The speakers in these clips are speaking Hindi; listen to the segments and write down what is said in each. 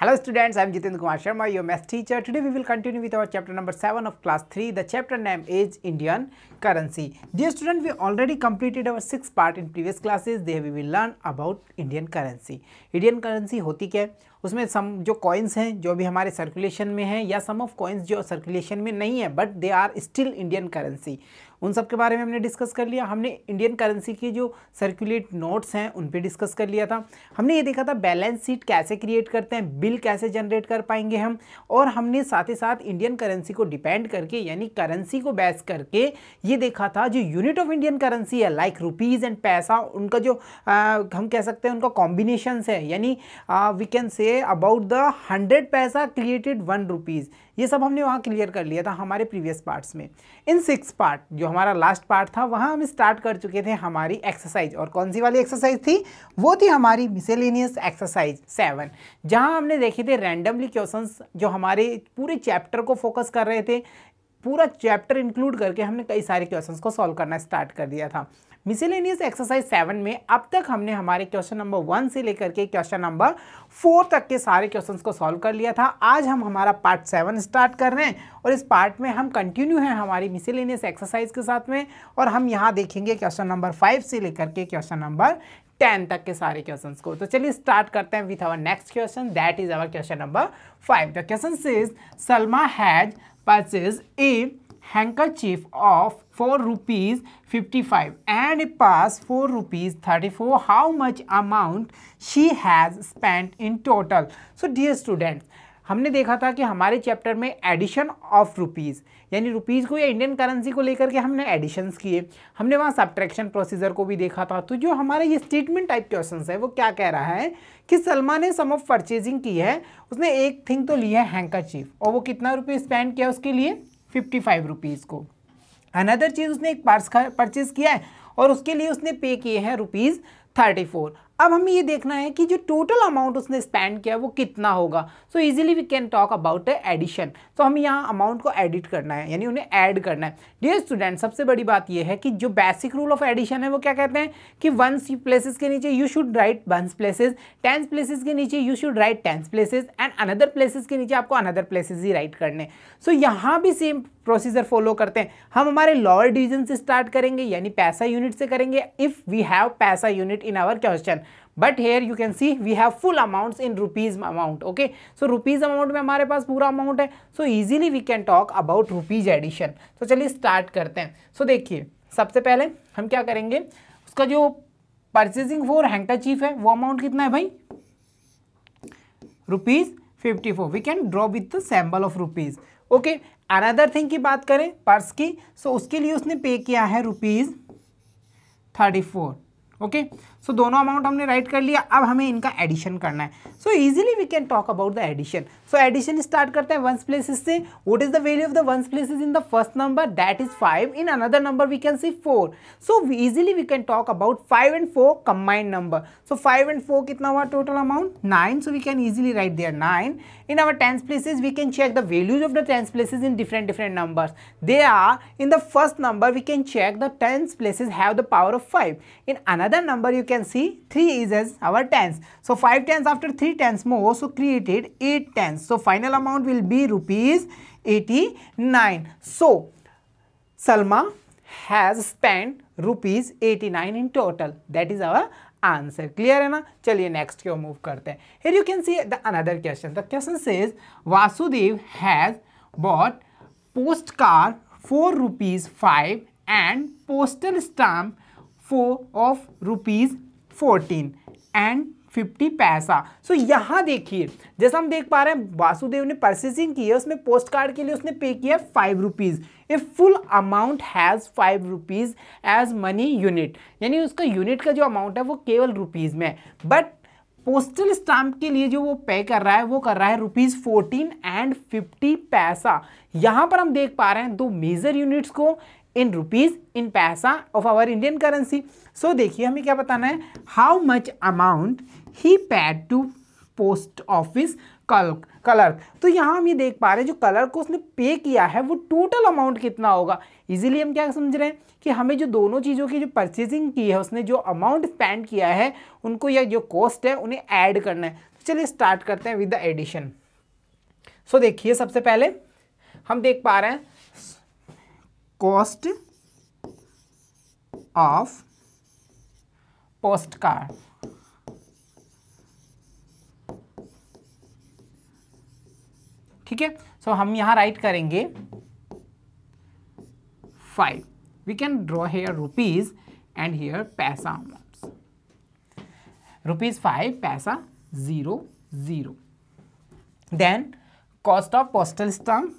Hello students, I am Jitendra Kumar Sharma, your math teacher. Today we will continue with our chapter number 7 of class 3. The chapter name is Indian Currency. Dear student, we already completed our 6th part in previous classes. There we will learn about Indian currency. Indian currency होती क्या है उसमें सम जो कॉइन्स हैं जो भी हमारे सर्कुलेशन में हैं या सम ऑफ कॉइन्स जो सर्कुलेशन में नहीं है but they are still Indian currency उन सब के बारे में हमने डिस्कस कर लिया हमने इंडियन करेंसी की जो सर्कुलेट नोट्स हैं उन पर डिस्कस कर लिया था हमने ये देखा था बैलेंस शीट कैसे क्रिएट करते हैं बिल कैसे जनरेट कर पाएंगे हम और हमने साथ ही साथ इंडियन करेंसी को डिपेंड करके यानी करेंसी को बेस करके ये देखा था जो यूनिट ऑफ इंडियन करेंसी है लाइक रुपीज़ एंड पैसा उनका जो आ, हम कह सकते हैं उनका कॉम्बिनेशन है यानी we can say about the hundred paisa created one rupees ये सब हमने वहाँ क्लियर कर लिया था हमारे प्रीवियस पार्ट्स में इन सिक्स पार्ट जो हमारा लास्ट पार्ट था वहाँ हम स्टार्ट कर चुके थे हमारी एक्सरसाइज और कौन सी वाली एक्सरसाइज थी वो थी हमारी मिसेलिनियस एक्सरसाइज सेवन जहाँ हमने देखे थे रैंडमली क्वेश्चन जो हमारे पूरे चैप्टर को फोकस कर रहे थे पूरा चैप्टर इंक्लूड करके हमने कई सारे क्वेश्चंस को सॉल्व करना स्टार्ट कर दिया था मिसेलेनियस एक्सरसाइज सेवन में अब तक हमने हमारे क्वेश्चन नंबर वन से लेकर के क्वेश्चन नंबर फोर तक के सारे क्वेश्चन को सॉल्व कर लिया था आज हम हमारा पार्ट सेवन स्टार्ट कर रहे हैं और इस पार्ट में हम कंटिन्यू हैं हमारी मिसेलेनियस एक्सरसाइज के साथ में और हम यहाँ देखेंगे क्वेश्चन नंबर फाइव से लेकर के क्वेश्चन नंबर टेन तक के सारे क्वेश्चन को तो चलिए स्टार्ट करते हैं with our next question that is our question number five the question is Salma has purchase a handkerchief of rupees rupees five and pass four rupees thirty four how much amount she has spent in total so dear students हमने देखा था कि हमारे चैप्टर में एडिशन ऑफ रुपीज़ यानी रुपीज़ को या इंडियन करेंसी को लेकर के हमने एडिशंस किए हमने वहाँ सब्ट्रैक्शन प्रोसीजर को भी देखा था तो जो हमारे ये स्टेटमेंट टाइप क्वेश्चन है वो क्या कह रहा है कि सलमा ने सम ऑफ परचेजिंग की है उसने एक थिंग तो ली है हैंकर और वो कितना रुपये स्पेंड किया उसके लिए फिफ्टी फाइव रुपीज़ को अनदर चीज़ उसने एक पर्स परचेज़ किया है और उसके लिए उसने पे किए हैं रुपीज़ थर्टी फोर अब हमें ये देखना है कि जो टोटल अमाउंट उसने स्पेंड किया वो कितना होगा so easily we can talk about a addition तो हमें यहाँ अमाउंट को एडिट करना है यानी उन्हें ऐड करना है डियर स्टूडेंट सबसे बड़ी बात यह है कि जो बेसिक रूल ऑफ एडिशन है वो क्या कहते हैं कि वंस प्लेसेस के नीचे you should write ones places tens places के नीचे you should write tens places and another places के नीचे आपको अनदर प्लेसेज ही राइट करने सो so, यहाँ भी सेम प्रोसीजर फॉलो करते हैं हम हमारे लॉअर डिवीजन से स्टार्ट करेंगे यानी पैसा यूनिट से करेंगे if we have paisa unit in our question but here you can see we have full amount in rupees amount okay so rupees amount में हमारे पास पूरा अमाउंट है so easily we can talk about rupees addition तो चलिए स्टार्ट करते हैं सो so, देखिए सबसे पहले हम क्या करेंगे उसका जो परचेजिंग फोर फॉर चीफ है वो अमाउंट कितना है भाई rupees fifty four we can draw with the symbol of rupees okay another thing की बात करें पर्स की सो so उसके लिए उसने पे किया है rupees thirty four okay so so, दोनों अमाउंट हमने राइट कर लिया अब हमें इनका एडिशन करना है so easily we can talk about the addition so addition start करते हैं वंस प्लेसेस से what is the value of the ones places in the first number that is five in another number we can see four so easily we can talk about five and four combined number so five and four कितना हुआ total amount nine so we can easily write there nine in our tens places we can check the values of the tens places in different different number they are in the first number we can check the tens places have the power of five in another number you can see 3 is as our tens. So 5 tens after 3 tens more also created 8 tens. So final amount will be rupees 89. So Salma has spent rupees 89 in total. That is our answer. Clear na? Chaliye next ko move Here you can see the another question. The question says Vasudev has bought postcard 4 rupees 5 and postal stamp four of rupees fourteen and fifty paisa so so, यहाँ देखिए जैसा हम देख पा रहे हैं वासुदेव ने परचेसिंग की है उसमें पोस्ट कार्ड के लिए उसने पे किया five rupees a full amount has five rupees as money unit यानी उसका यूनिट का जो अमाउंट है वो केवल रुपीज़ में है बट पोस्टल स्टाम्प के लिए जो वो पे कर रहा है वो कर रहा है रुपीज़ फोर्टीन एंड फिफ्टी पैसा यहाँ पर हम देख पा रहे हैं दो मेजर यूनिट्स को इन rupees in paisa of our Indian currency so देखिए हमें क्या बताना है how much amount he paid to post office clerk clerk तो यहाँ हम ये देख पा रहे हैं जो कलर्क को उसने पे किया है वो टोटल अमाउंट कितना होगा इजीली हम क्या समझ रहे हैं कि हमें जो दोनों चीज़ों की जो परचेजिंग की है उसने जो अमाउंट स्पेंड किया है उनको या जो कॉस्ट है उन्हें ऐड करना है तो चलिए स्टार्ट करते हैं विद द एडिशन सो देखिए सबसे पहले हम देख पा रहे हैं कॉस्ट ऑफ पोस्ट कार्ड ठीक है सो हम यहां राइट करेंगे five we can draw here rupees and here paisa amount rupees five paisa zero zero then cost of postal stamp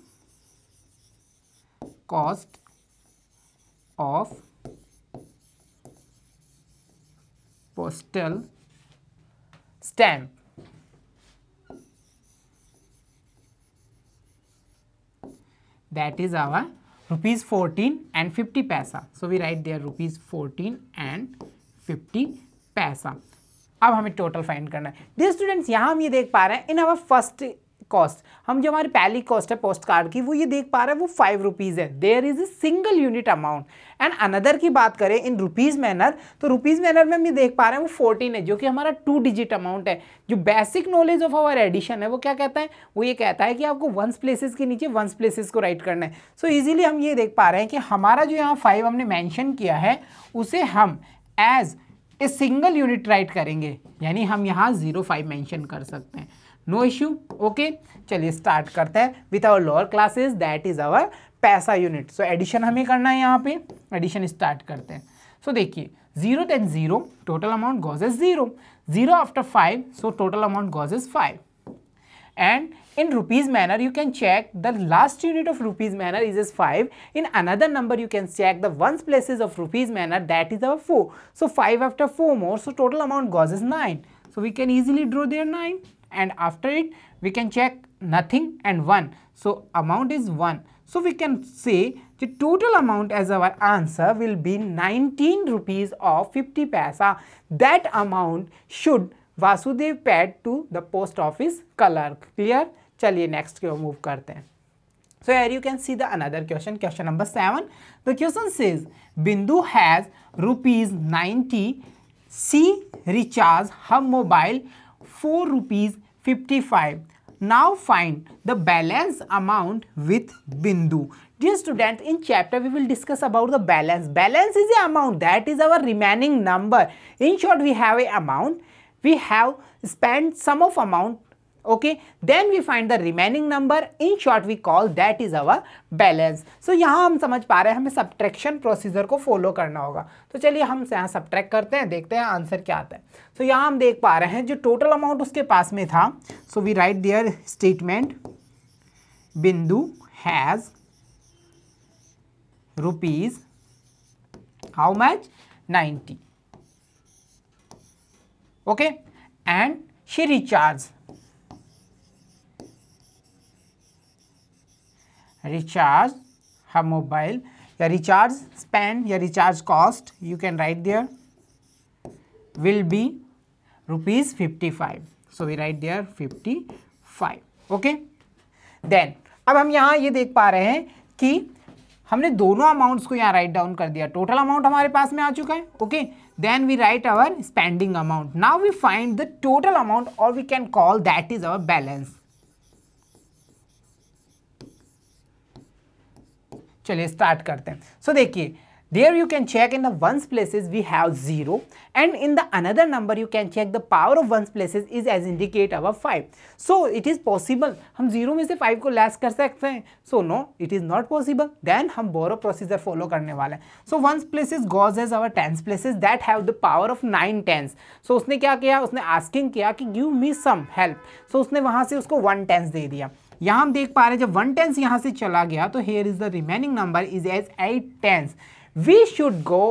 cost of postal stamp that is our rupees fourteen and fifty paisa so we write there rupees fourteen and fifty paisa अब हमें टोटल फाइंड करना है डी स्टूडेंट्स यहाँ हम ये देख पा रहे हैं इन अवर फर्स्ट कॉस्ट हम जो हमारी पहली कॉस्ट है पोस्ट कार्ड की वो ये देख पा रहे हैं वो फाइव रुपीज़ है there is a single unit amount and another की बात करें इन रुपीज़ मैनर तो रुपीज़ मैनर में हम ये देख पा रहे हैं वो फोर्टीन है जो कि हमारा टू डिजिट अमाउंट है जो basic knowledge of our addition है वो क्या कहता है वो ये कहता है कि आपको वंस प्लेसेस के नीचे वंस प्लेसेस को राइट करना है सो so, ईजिली हम ये देख पा रहे हैं कि हमारा जो यहाँ फाइव हमने मैंशन किया है उसे हम as a single unit write करेंगे यानी हम यहाँ ज़ीरो फाइव मैंशन कर सकते हैं नो इश्यू ओके चलिए स्टार्ट करते हैं with our lower classes that is our paisa unit so addition हमें करना है यहाँ पे एडिशन स्टार्ट करते हैं सो देखिए zero ten zero total amount goes is zero zero after five so total amount goes is five and in rupees manner you can check the last unit of rupees manner is is five in another number you can check the ones places of rupees manner that is our four so five after four more so total amount goes is nine so we can easily draw there nine and after it we can check nothing and 1. So amount is 1. So we can say the total amount as our answer will be 19 rupees or 50 paisa. That amount should Vasudev paid to the post office clerk. Clear? Chaliye next ke move करते So here you can see the another question, question number 7. The question says, Bindu has rupees 90, she recharge her mobile 4 rupees 55. Now find the balance amount with Bindu. Dear student, in chapter we will discuss about the balance. Balance is the amount that is our remaining number. In short, we have a amount. We have spent sum of amount okay then we find the remaining number in short we call that is our balance so यहाँ हम समझ पा रहे हैं हमें सब्ट्रैक्शन प्रोसीजर को फॉलो करना होगा तो चलिए हम यहाँ सब्ट्रैक्ट करते हैं देखते हैं आंसर क्या आता है तो so, यहाँ हम देख पा रहे हैं जो टोटल अमाउंट उसके पास में था so we write there statement Bindu has rupees how much 90 okay and she recharges recharge हर मोबाइल या रिचार्ज span या recharge cost you can write there will be rupees fifty five so we write there fifty five okay then अब हम यहाँ ये देख पा रहे हैं कि हमने दोनों अमाउंट्स को यहाँ राइट डाउन कर दिया टोटल अमाउंट हमारे पास में आ चुका है okay then we write our spending amount now we find the total amount और we can call that is our balance चलिए स्टार्ट करते हैं सो देखिए there you can check in the ones places we have zero and in the another number you can check the power of ones places is as indicate our five so it is possible हम जीरो में से फाइव को लेस कर सकते हैं so no it is not possible then हम बोरो प्रोसीजर फॉलो करने वाले हैं so ones places goes as our tens places that have the power of nine tens so उसने क्या किया उसने आस्किंग किया कि give me some help so उसने वहाँ से उसको वन टेंस दे दिया यहाँ हम देख पा रहे हैं जब वन टेंस यहाँ से चला गया तो here is the remaining number is as eight tens we should go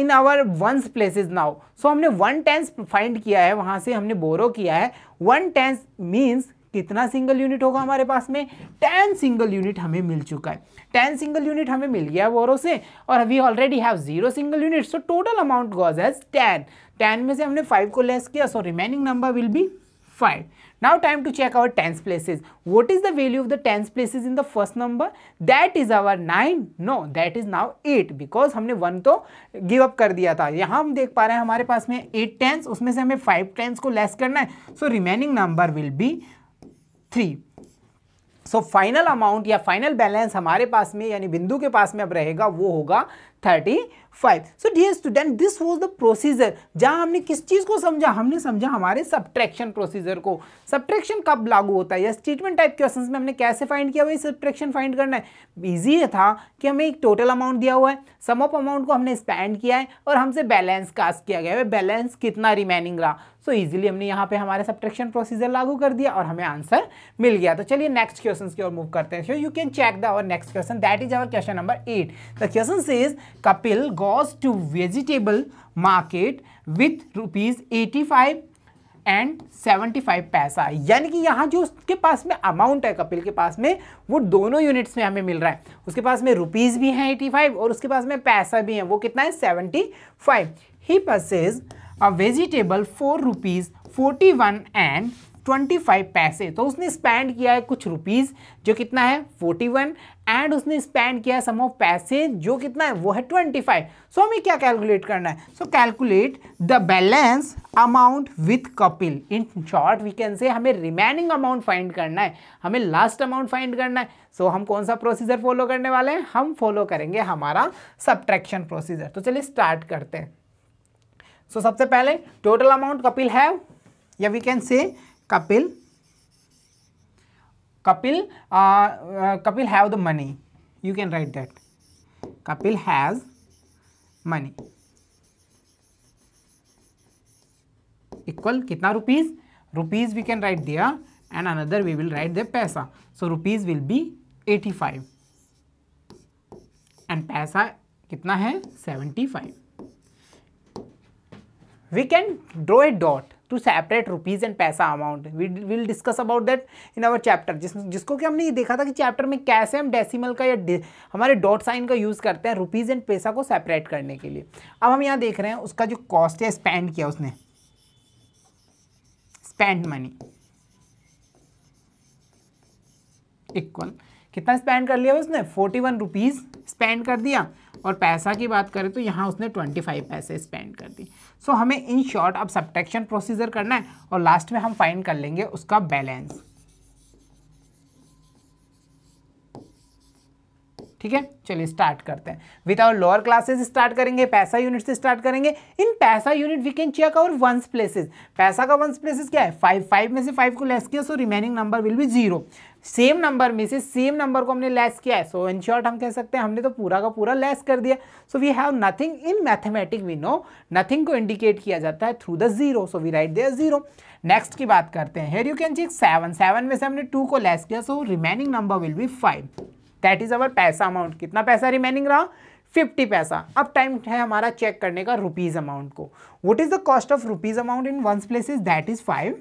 in our ones places now so हमने वन टेंस फाइंड किया है वहाँ से हमने बोरो किया है वन टेंस मीन्स कितना सिंगल यूनिट होगा हमारे पास में टेन सिंगल यूनिट हमें मिल चुका है टेन सिंगल यूनिट हमें मिल गया बोरो से और we already have zero single unit so total amount goes as ten ten में से हमने फाइव को लेस किया so remaining number will be five Now time to check our tens places. What is the value of the tens places in the first number? That is our 9. No, that is now 8 because हमने 1 तो give up कर दिया था यहाँ हम देख पा रहे हैं हमारे पास में 8 tens उसमें से हमें 5 tens को less करना है so remaining number will be 3. So final amount या फाइनल बैलेंस हमारे पास में यानी बिंदु के पास में अब रहेगा वो होगा thirty five so dear student this was the procedure जहां हमने किस चीज़ को समझा हमने समझा हमारे सब्ट्रैक्शन प्रोसीजर को सब्ट्रैक्शन कब लागू होता है या स्टेटमेंट टाइप क्वेश्चन में हमने कैसे फाइंड किया वही सब्ट्रैक्शन फाइंड करना है ईजी था कि हमें एक टोटल अमाउंट दिया हुआ है सम ऑफ अमाउंट को हमने स्पेंड किया है और हमसे बैलेंस कास्ट किया गया है बैलेंस कितना रिमेनिंग रहा सो इजीली हमने यहाँ पे हमारे सब्ट्रैक्शन प्रोसीजर लागू कर दिया और हमें आंसर मिल गया तो चलिए नेक्स्ट क्वेश्चन की ओर मूव करते हैं so you can check the और next question that is our question number eight the question is Kapil goes to vegetable market with rupees and 75 paisa यानी कि यहाँ जो उसके पास में अमाउंट है कपिल के पास में वो दोनों यूनिट्स में हमें मिल रहा है उसके पास में रुपीस भी हैं 85 और उसके पास में पैसा भी है वो कितना है 75 फाइव ही paise a vegetable for one and twenty five paise तो उसने स्पेंड किया है कुछ रुपीज़ जो कितना है फोर्टी वन एंड उसने स्पेंड किया है सम ऑफ पैसे जो कितना है वो है ट्वेंटी फाइव सो हमें क्या कैलकुलेट करना है so calculate the balance amount with Kapil in short we can say हमें रिमेनिंग अमाउंट फाइंड करना है हमें लास्ट अमाउंट फाइंड करना है सो so, हम कौन सा प्रोसीजर फॉलो करने वाले हैं हम फॉलो करेंगे हमारा सब्ट्रैक्शन प्रोसीजर तो चलिए स्टार्ट करते हैं सो so, सबसे पहले टोटल अमाउंट कपिल हैव या we can say Kapil Kapil Kapil have the money you can write that Kapil has money equal कितना rupees rupees we can write दिया and another we will write the paisa so rupees will be eighty five and paisa कितना है seventy five we can draw a dot to separate rupees and paisa amount we will discuss about that in our chapter जिस जिसको कि हमने ये देखा था कि चैप्टर में कैसे हम डेसिमल का या हमारे डॉट साइन का यूज़ करते हैं रुपीज़ एंड पैसा को सेपरेट करने के लिए अब हम यहाँ देख रहे हैं उसका जो कॉस्ट है स्पेंड किया उसने स्पेंड मनी इक्वल कितना स्पेंड कर लिया उसने फोर्टी वन रुपीज़ स्पेंड कर दिया और पैसा की बात करें तो यहाँ उसने ट्वेंटी फाइव पैसे स्पेंड कर दिए सो so, हमें इन शॉर्ट अब सब्टेक्शन प्रोसीजर करना है और लास्ट में हम फाइन कर लेंगे उसका बैलेंस ठीक है चलिए स्टार्ट करते हैं with our lower classes start करेंगे पैसा यूनिट से स्टार्ट करेंगे in paisa unit we can check our ones places paisa का वंस प्लेसेस क्या है फाइव फाइव में से फाइव को लेस किया so remaining number will be zero same number में से सेम नंबर को हमने लेस किया है सो इन शॉर्ट हम कह सकते हैं हमने तो पूरा का पूरा लेस कर दिया so we have nothing in mathematic we know nothing को इंडिकेट किया जाता है through the zero so we write there zero next की बात करते हैं here you can check seven seven में से हमने टू को लेस किया so remaining number will be five that is our paisa amount कितना पैसा रिमेनिंग रहा फिफ्टी पैसा अब टाइम है हमारा चेक करने का रुपीज़ अमाउंट को what is the cost of rupees amount in ones place is that is five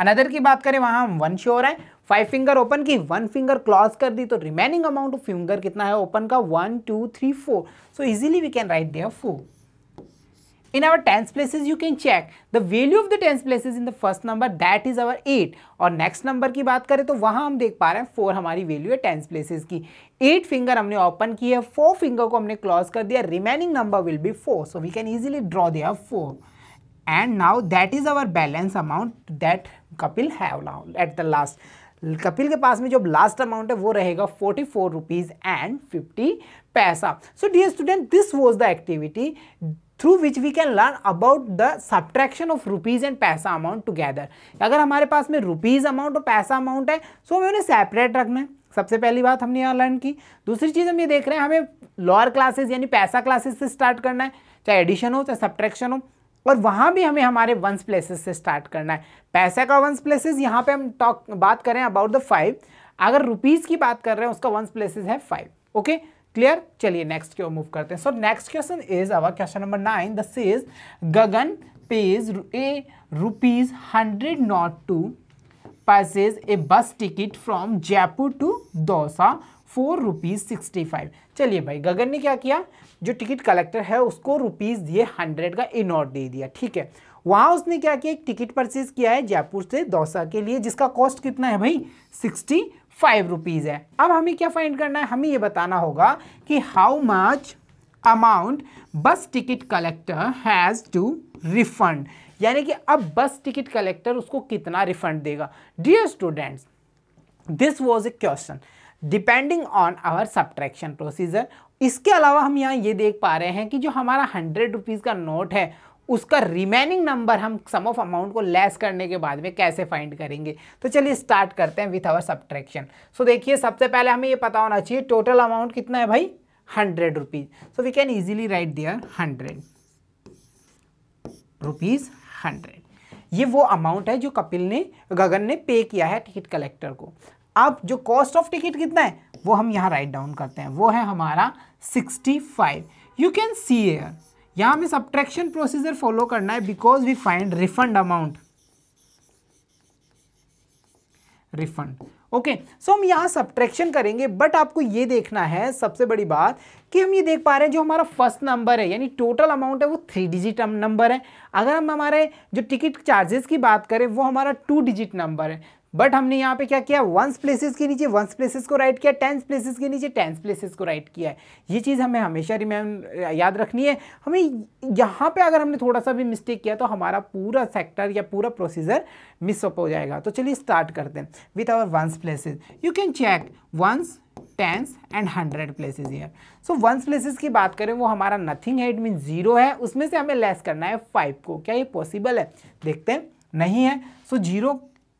another की बात करें वहाँ हम वन श्योर है फाइव फिंगर ओपन की वन फिंगर क्लॉज कर दी तो रिमेनिंग अमाउंट ऑफ फिंगर कितना है ओपन का one two three four so easily we can write there four in our tens places you can check the value of the tens places in the first number that is our eight. और next number की बात करें तो वहाँ हम देख पा रहे हैं four हमारी value है tens places की Eight finger हमने open की है 4 finger को हमने close कर दिया remaining number will be four. so we can easily draw their four. and now that is our balance amount that Kapil have now at the last Kapil के पास में जो लास्ट अमाउंट है वो रहेगा forty four rupees and fifty paisa so dear student this was the activity through which we can learn about the subtraction of rupees and paisa amount together अगर हमारे पास में रुपीज़ अमाउंट और पैसा अमाउंट है सो so हमें उन्हें सेपरेट रखना है सबसे पहली बात हमने यहाँ लर्न की दूसरी चीज़ हम ये देख रहे हैं हमें लोअर क्लासेज यानी पैसा क्लासेस से स्टार्ट करना है चाहे एडिशन हो चाहे सब्ट्रैक्शन हो और वहाँ भी हमें हमारे वंस प्लेसेस से स्टार्ट करना है पैसे का वंस प्लेसेस यहाँ पे हम टॉक बात करें अबाउट द फाइव अगर रुपीज़ की बात कर रहे हैं उसका वंस प्लेसेस है फाइव ओके क्लियर चलिए नेक्स्ट क्यों मूव करते हैं so next question is our question number nine the says Gagan pays a rupees hundred not to paise a bus ticket from Jaipur to Dausa four rupees sixty five चलिए भाई गगन ने क्या किया जो टिकट कलेक्टर है उसको रुपीज़ दिए हंड्रेड का इनोट दे दिया ठीक है वहाँ उसने क्या किया एक टिकट परचेज किया है जयपुर से दौसा के लिए जिसका कॉस्ट कितना है भाई सिक्सटी फाइव रुपीज़ है अब हमें क्या फाइंड करना है हमें ये बताना होगा कि how much amount bus ticket collector has to refund यानी कि अब बस टिकट कलेक्टर उसको कितना रिफंड देगा dear students this was a question depending on our subtraction procedure इसके अलावा हम यहाँ ये देख पा रहे हैं कि जो हमारा हंड्रेड रुपीज़ का नोट है उसका रिमेनिंग नंबर हम सम ऑफ अमाउंट को लेस करने के बाद में कैसे फाइंड करेंगे तो चलिए स्टार्ट करते हैं विथ आवर सब्ट्रैक्शन सो देखिए सबसे पहले हमें ये पता होना चाहिए टोटल अमाउंट कितना है भाई hundred rupees so we can easily write there hundred rupees hundred ये वो अमाउंट है जो कपिल ने गगन ने पे किया है टिकट कलेक्टर को अब जो कॉस्ट ऑफ टिकट कितना है वो हम यहाँ राइट डाउन करते हैं वो है हमारा sixty five you can see here यहाँ हमें सब्ट्रैक्शन प्रोसीजर फॉलो करना है because we find refund amount refund okay so हम यहाँ सब्ट्रैक्शन करेंगे बट आपको ये देखना है सबसे बड़ी बात कि हम ये देख पा रहे हैं जो हमारा फर्स्ट नंबर है यानी टोटल अमाउंट है वो थ्री डिजिट नंबर है अगर हम हमारे जो टिकट चार्जेस की बात करें वो हमारा टू डिजिट नंबर है बट हमने यहाँ पे क्या किया वंस प्लेसेस के नीचे वंस प्लेसेस को राइट किया टेंस प्लेसेस के नीचे टेंस प्लेसेस को राइट किया है ये चीज़ हमें हमेशा रिमेम याद रखनी है हमें यहाँ पे अगर हमने थोड़ा सा भी मिस्टेक किया तो हमारा पूरा सेक्टर या पूरा प्रोसीजर मिसअप हो जाएगा तो चलिए स्टार्ट करते हैं with our ones places you can check ones tens and hundred places here so ones places की बात करें वो हमारा नथिंग है इट मीन जीरो है उसमें से हमें लेस करना है फाइव को क्या ये पॉसिबल है देखते हैं नहीं है सो so, जीरो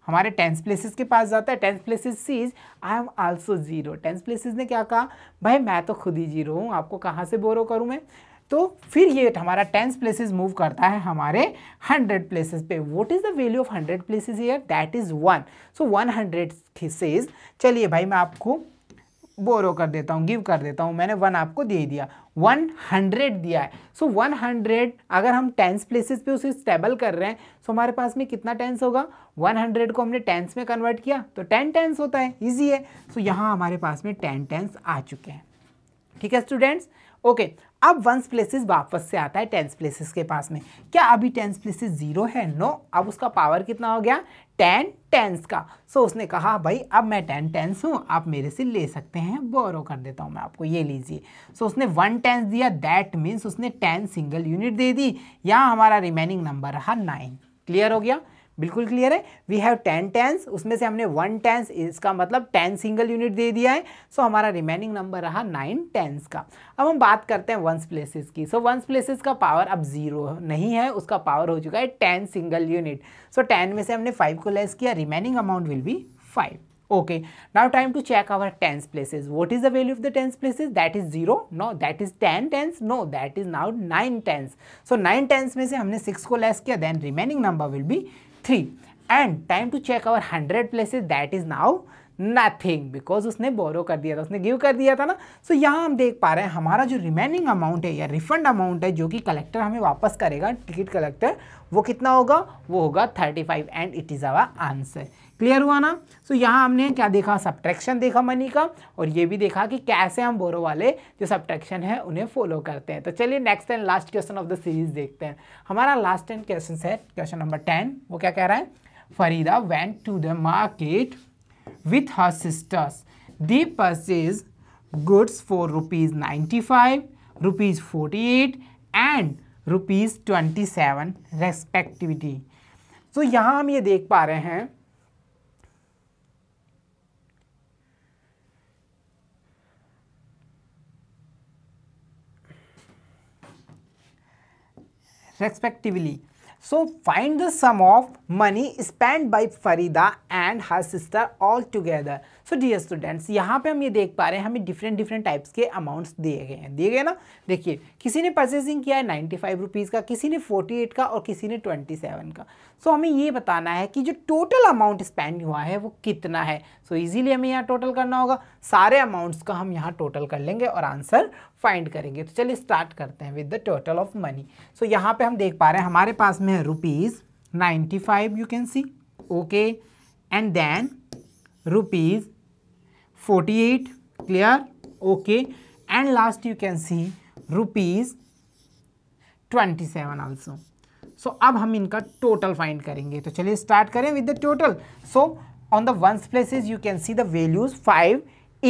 हमारे टेंस प्लेसेस के पास जाता है tens places says I am also zero tens places ने क्या कहा भाई मैं तो खुद ही ज़ीरो हूँ आपको कहाँ से बोरो करूँ मैं तो फिर ये हमारा टेंस प्लेसेस मूव करता है हमारे हंड्रेड प्लेसेस पे what is the value of hundred places here that is one so one hundred says चलिए भाई मैं आपको बोरो कर देता हूँ गिव कर देता हूँ मैंने वन आपको दे दिया वन हंड्रेड दिया है सो वन हंड्रेड अगर हम टेंस प्लेसेस पे उसे स्टेबल कर रहे हैं सो so हमारे पास में कितना टेंस होगा वन हंड्रेड को हमने टेंस में कन्वर्ट किया तो टेन टेंस होता है ईजी है सो so यहाँ हमारे पास में टेन टेंस आ चुके हैं ठीक है स्टूडेंट्स ओके okay, अब वंस प्लेसेस वापस से आता है टेंस प्लेसेस के पास में क्या अभी टेंस प्लेसेस जीरो है नो अब उसका पावर कितना हो गया टेन टेंस का सो so, उसने कहा भाई अब मैं टेन टेंस हूँ आप मेरे से ले सकते हैं बोरो कर देता हूँ मैं आपको ये लीजिए सो so, उसने वन टेंस दिया दैट मीन्स उसने टेन सिंगल यूनिट दे दी यहाँ हमारा रिमेनिंग नंबर रहा नाइन क्लियर हो गया बिल्कुल क्लियर है वी हैव टेन टेंस उसमें से हमने वन टेंस इसका मतलब टेन सिंगल यूनिट दे दिया है सो so, हमारा रिमेनिंग नंबर रहा नाइन टेंस का अब हम बात करते हैं वंस प्लेसेस की सो वंस प्लेसेस का पावर अब जीरो नहीं है उसका पावर हो चुका है ten single unit so ten में से हमने फाइव को लेस किया remaining amount will be five okay now time to check our tens places what is the value of the tens places that is zero no that is ten tens no that is now nine tens so nine tens में से हमने सिक्स को लेस किया then remaining number will be three and time to check our hundred places that is now nothing because उसने बोरो कर दिया था उसने गिव कर दिया था ना सो so, यहाँ हम देख पा रहे हैं हमारा जो रिमेनिंग अमाउंट है या रिफंड अमाउंट है जो कि कलेक्टर हमें वापस करेगा टिकट कलेक्टर वो कितना होगा वो होगा thirty five and it is our answer clear हुआ ना सो so, यहाँ हमने क्या देखा सब्ट्रैक्शन देखा मनी का और ये भी देखा कि कैसे हम बोरो वाले जो सब्ट्रैक्शन है उन्हें फॉलो करते हैं तो चलिए next and last question of the series देखते हैं हमारा लास्ट एंड क्वेश्चन है क्वेश्चन नंबर टेन वो क्या कह रहा है Farida went to the market with her sisters they purchase goods for rupees ninety five rupees forty eight and rupees twenty seven respectively तो यहाँ हम ये देख पा रहे हैं respectively. So find the sum of money spent by Farida and her sister all together. So dear students यहाँ पे हम ये देख पा रहे हैं हमें डिफरेंट डिफरेंट टाइप्स के अमाउंट्स दिए गए हैं दिए गए ना देखिए किसी ने परचेसिंग किया है नाइन्टी फाइव रुपीज़ का किसी ने फोर्टी एट का और किसी ने ट्वेंटी सेवन का सो so, हमें ये बताना है कि जो टोटल अमाउंट स्पेंड हुआ है वो कितना है सो so, इजीली हमें यहाँ टोटल करना होगा सारे अमाउंट्स का हम यहाँ टोटल कर लेंगे और आंसर फाइंड करेंगे तो चलिए स्टार्ट करते हैं with the total of money सो यहाँ पर हम देख पा रहे हैं हमारे पास में है rupees ninety five you can see okay and then rupees forty eight clear okay and last you can see rupees twenty seven also so अब हम इनका टोटल फाइंड करेंगे तो चलिए स्टार्ट करें with the total so on the ones places you can see the values five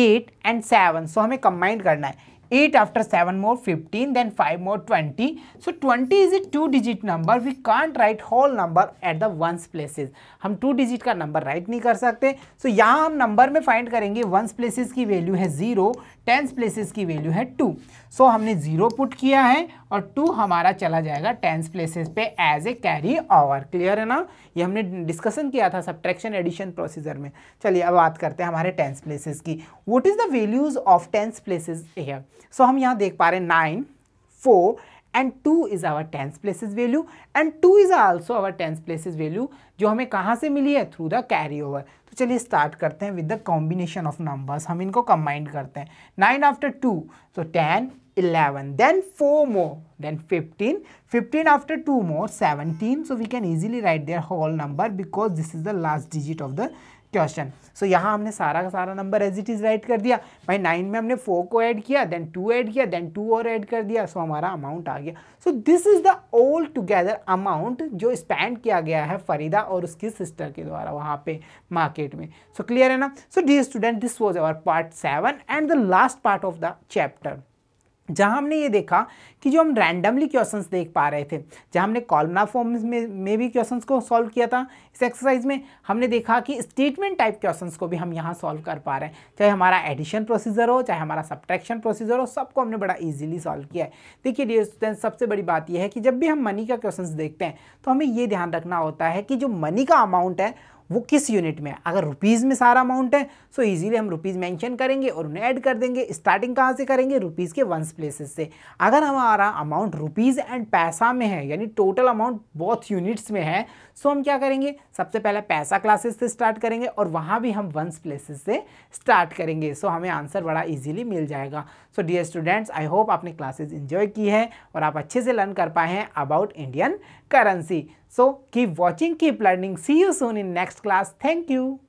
eight and seven so हमें कंबाइंड करना है 8 after 7 more 15 then 5 more 20 so 20 is a two digit number we can't write whole number at the ones places hum two digit ka number write nahi kar sakte so, yahan hum number mein find karenge ones places ki value hai 0 tens places की वैल्यू है टू सो so, हमने ज़ीरो पुट किया है और टू हमारा चला जाएगा टेंस प्लेसेस पे as a carry over clear है ना ये हमने डिस्कशन किया था सब्ट्रैक्शन एडिशन प्रोसीजर में चलिए अब बात करते हैं हमारे टेंस प्लेसेस की what is the values of tens places here so हम यहाँ देख पा रहे हैं nine four and two is our tens places value and two is also our tens places value जो हमें कहाँ से मिली है थ्रू द कैरी ओवर तो चलिए स्टार्ट करते हैं with the combination of numbers हम इनको कंबाइंड करते हैं नाइन आफ्टर टू तो ten eleven then four more then fifteen fifteen after two more seventeen so we can easily write there whole number because this is the last digit of the question so यहाँ हमने सारा का सारा number as it is write कर दिया भाई नाइन में हमने फोर को ऐड किया देन टू ऐड किया देन टू और ऐड कर दिया सो so, हमारा अमाउंट आ गया so this is the all together amount जो स्पेंड किया गया है फरीदा और उसकी सिस्टर के द्वारा वहाँ पे मार्केट में सो so, क्लियर है ना so dear student this was our part seven and the last part of the chapter जहाँ हमने ये देखा कि जो हम रैंडमली क्वेश्चंस देख पा रहे थे जहाँ हमने कॉलमना फॉर्म्स में में भी क्वेश्चंस को सॉल्व किया था इस एक्सरसाइज में हमने देखा कि स्टेटमेंट टाइप क्वेश्चंस को भी हम यहाँ सॉल्व कर पा रहे हैं चाहे हमारा एडिशन प्रोसीजर हो चाहे हमारा सब्ट्रैक्शन प्रोसीजर हो सबको हमने बड़ा ईजिली सॉल्व किया है देखिए डियर स्टूडेंट सबसे बड़ी बात यह है कि जब भी हम मनी का क्वेश्चन देखते हैं तो हमें ये ध्यान रखना होता है कि जो मनी का अमाउंट है वो किस यूनिट में है अगर रुपीज़ में सारा अमाउंट है सो इजीली हम रुपीज़ मेंशन करेंगे और उन्हें ऐड कर देंगे स्टार्टिंग कहाँ से करेंगे रुपीज़ के वंस प्लेसेस से अगर हमारा अमाउंट रुपीज़ एंड पैसा में है यानी टोटल अमाउंट बहुत यूनिट्स में है सो हम क्या करेंगे सबसे पहले पैसा क्लासेस से स्टार्ट करेंगे और वहाँ भी हम वंस प्लेसेस से स्टार्ट करेंगे सो हमें आंसर बड़ा ईजिली मिल जाएगा so dear students I hope आपने क्लासेज इन्जॉय की है और आप अच्छे से लर्न कर पाए हैं about Indian currency So keep watching, keep learning. See you soon in next class. Thank you.